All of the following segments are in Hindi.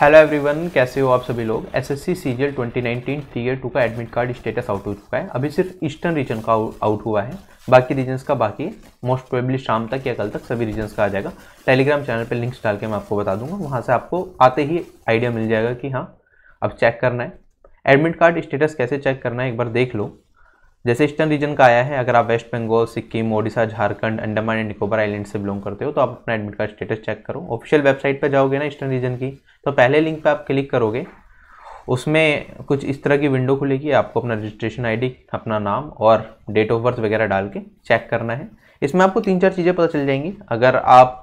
हेलो एवरीवन कैसे हो आप सभी लोग S S C SSC twenty nineteen tier two का एडमिट कार्ड स्टेटस आउट हो चुका है अभी सिर्फ ईस्टर्न रीजन का आउट हुआ है बाकी रीजन्स का बाकी मोस्ट प्रोबेबली शाम तक या कल तक सभी रीजन्स का आ जाएगा टेलीग्राम चैनल पर लिंक्स डाल के मैं आपको बता दूंगा वहाँ से आपको आते ही आइडिया मिल जाएगा कि हाँ अब चेक करना है एडमिट कार्ड स्टेटस कैसे चेक करना है एक बार देख लो जैसे ईस्टर्न रीजन का आया है अगर आप West Bengal Sikkim Odisha Jharkhand Andaman and Nicobar island से बिलोंग करते हो तो आप अपना एडमिट कार्ड स्टेटस चेक करो ऑफिशियल वेबसाइट पर जाओगे ना ईस्टर्न रीजन की तो पहले लिंक पर आप क्लिक करोगे उसमें कुछ इस तरह की विंडो खुलेगी आपको अपना रजिस्ट्रेशन आईडी अपना नाम और डेट ऑफ बर्थ वगैरह डाल के चेक करना है इसमें आपको तीन चार चीज़ें पता चल जाएंगी अगर आप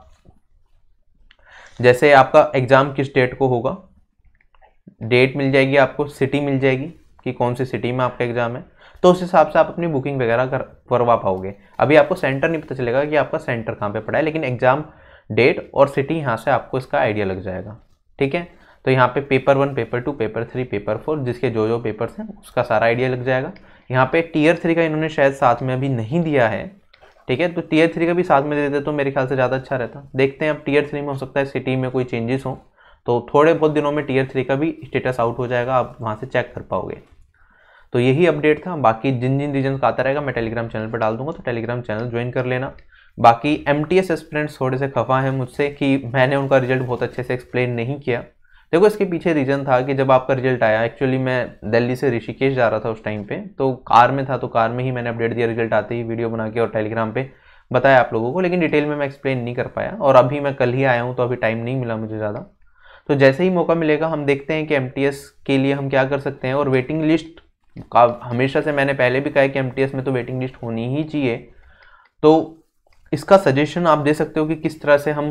जैसे आपका एग्ज़ाम किस डेट को होगा डेट मिल जाएगी आपको सिटी मिल जाएगी कि कौन सी सिटी में आपका एग्ज़ाम है तो उस हिसाब से आप अपनी बुकिंग वगैरह कर करवा पाओगे अभी आपको सेंटर नहीं पता चलेगा कि आपका सेंटर कहाँ पे पड़ा है लेकिन एग्ज़ाम डेट और सिटी यहाँ से आपको इसका आइडिया लग जाएगा ठीक है तो यहाँ पे paper one paper two paper three paper four जिसके जो जो पेपर्स हैं उसका सारा आइडिया लग जाएगा यहाँ पे टीयर थ्री का इन्होंने शायद साथ में अभी नहीं दिया है ठीक है तो टीयर थ्री का भी साथ में दे देते तो मेरे ख्याल से ज़्यादा अच्छा रहता देखते हैं अब टीयर थ्री में हो सकता है सिटी में कोई चेंजेस हों तो थोड़े बहुत दिनों में टीयर थ्री का भी स्टेटस आउट हो जाएगा आप वहाँ से चेक कर पाओगे तो यही अपडेट था बाकी जिन जिन रीजन का आता रहेगा मैं टेलीग्राम चैनल पर डाल दूंगा तो टेलीग्राम चैनल ज्वाइन कर लेना बाकी एम टी थोड़े से खफा हैं मुझसे कि मैंने उनका रिजल्ट बहुत अच्छे से एक्सप्लेन नहीं किया देखो इसके पीछे रीज़न था कि जब आपका रिजल्ट आया एक्चुअली मैं दिल्ली से ऋषिकेश जा रहा था उस टाइम पे तो कार में था तो कार में ही मैंने अपडेट दिया रिजल्ट आते ही वीडियो बना के और टेलीग्राम पे बताया आप लोगों को लेकिन डिटेल में मैं एक्सप्लेन नहीं कर पाया और अभी मैं कल ही आया हूँ तो अभी टाइम नहीं मिला मुझे ज़्यादा तो जैसे ही मौका मिलेगा हम देखते हैं कि एम के लिए हम क्या कर सकते हैं और वेटिंग लिस्ट का हमेशा से मैंने पहले भी कहा है कि एम में तो वेटिंग लिस्ट होनी ही चाहिए तो इसका सजेशन आप दे सकते हो कि किस तरह से हम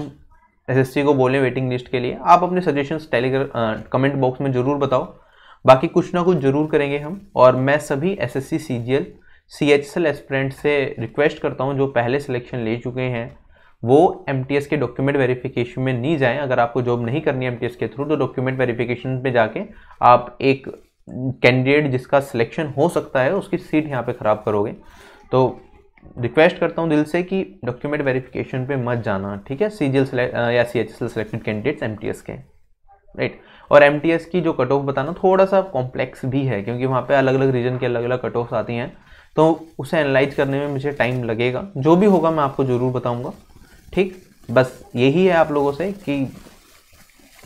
एसएससी को बोलें वेटिंग लिस्ट के लिए आप अपने सजेशंस टेलीग्राम कमेंट बॉक्स में ज़रूर बताओ बाकी कुछ ना कुछ ज़रूर करेंगे हम और मैं सभी S S C C G L C H L aspirant से रिक्वेस्ट करता हूँ जो पहले सिलेक्शन ले चुके हैं वो एम टी एस के डॉक्यूमेंट वेरिफिकेशन में नहीं जाएं अगर आपको जॉब नहीं करनी है एम टी एस के थ्रू तो डॉक्यूमेंट वेरिफिकेशन पे जाके आप एक कैंडिडेट जिसका सिलेक्शन हो सकता है उसकी सीट यहाँ पे ख़राब करोगे तो रिक्वेस्ट करता हूँ दिल से कि डॉक्यूमेंट वेरिफिकेशन पे मत जाना ठीक है सी जी या C H L selected candidates M के राइट और एम की जो कट ऑफ बताना थोड़ा सा कॉम्प्लेक्स भी है क्योंकि वहाँ पर अलग अलग रीजन के अलग अलग कट ऑफ आती हैं तो उसे एनालाइज करने में मुझे टाइम लगेगा जो भी होगा मैं आपको ज़रूर बताऊँगा ठीक बस यही है आप लोगों से कि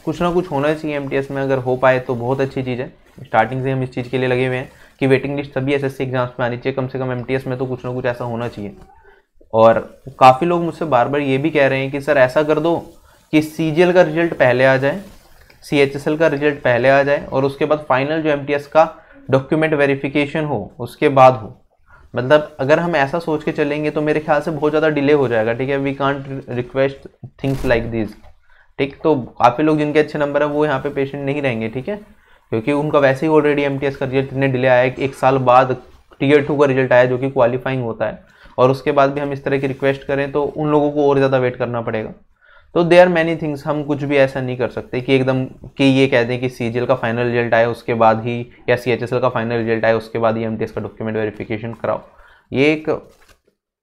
कुछ ना कुछ होना चाहिए एम में अगर हो पाए तो बहुत अच्छी चीज़ है स्टार्टिंग से हम इस चीज़ के लिए लगे हुए हैं कि वेटिंग लिस्ट सभी एस एग्जाम्स में आनी चाहिए कम से कम एम में तो कुछ ना कुछ ऐसा होना चाहिए और काफ़ी लोग मुझसे बार बार ये भी कह रहे हैं कि सर ऐसा कर दो कि सी का रिजल्ट पहले आ जाए सी का रिजल्ट पहले आ जाए और उसके बाद फाइनल जो एम का डॉक्यूमेंट वेरिफिकेशन हो उसके बाद हो मतलब अगर हम ऐसा सोच के चलेंगे तो मेरे ख्याल से बहुत ज़्यादा डिले हो जाएगा ठीक है we can't request things like this ठीक तो काफ़ी लोग जिनके अच्छे नंबर है वो यहाँ पे पेशेंट नहीं रहेंगे ठीक है क्योंकि उनका वैसे ही ऑलरेडी एम का रिजल्ट इतने डिले आया है एक साल बाद टीयर टू का रिजल्ट आया जो कि क्वालिफाइंग होता है और उसके बाद भी हम इस तरह की रिक्वेस्ट करें तो उन लोगों को और ज़्यादा वेट करना पड़ेगा तो दे आर मैनी थिंग्स हम कुछ भी ऐसा नहीं कर सकते कि एकदम कि ये कह दें कि सी का फाइनल रिजल्ट आए उसके बाद ही या सी का फाइनल रिजल्ट आए उसके बाद ही एम का डॉक्यूमेंट वेरिफिकेशन कराओ ये एक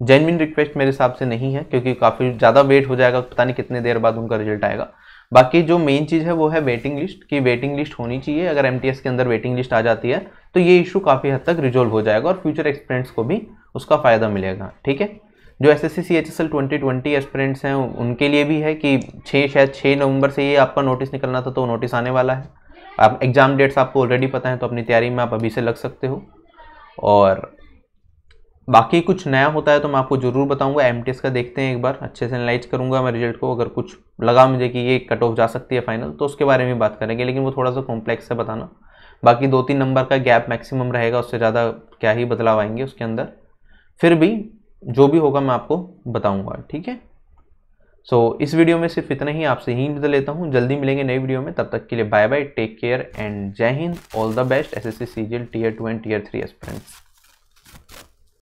जेनविन रिक्वेस्ट मेरे हिसाब से नहीं है क्योंकि काफ़ी ज़्यादा वेट हो जाएगा पता नहीं कितने देर बाद उनका रिजल्ट आएगा बाकी जो मेन चीज़ है वो है वेटिंग लिस्ट कि वेटिंग लिस्ट होनी चाहिए अगर एम के अंदर वेटिंग लिस्ट आ जाती है तो ये इशू काफ़ी हद तक रिजोल्व हो जाएगा और फ्यूचर एक्सपेरेंट्स को भी उसका फ़ायदा मिलेगा ठीक है जो S S C C H S L twenty twenty हैं उनके लिए भी है कि छः शायद छः नवंबर से ये आपका नोटिस निकलना था तो नोटिस आने वाला है आप एग्ज़ाम डेट्स आपको ऑलरेडी पता है तो अपनी तैयारी में आप अभी से लग सकते हो और बाकी कुछ नया होता है तो मैं आपको ज़रूर बताऊंगा एम का देखते हैं एक बार अच्छे से एनालाइज करूंगा मैं रिजल्ट को अगर कुछ लगा मुझे कि ये कट ऑफ जा सकती है फाइनल तो उसके बारे में बात करेंगे लेकिन वो थोड़ा सा कॉम्प्लेक्स है बताना बाकी दो तीन नंबर का गैप मैक्सिमम रहेगा उससे ज़्यादा क्या ही बदलाव आएंगे उसके अंदर फिर भी जो भी होगा मैं आपको बताऊँगा ठीक है सो so, इस वीडियो में सिर्फ इतना ही आपसे ही बदल लेता हूँ जल्दी मिलेंगे नई वीडियो में तब तक के लिए bye bye take care and Jai Hind all the best S S C C G tier two and tier three aspirants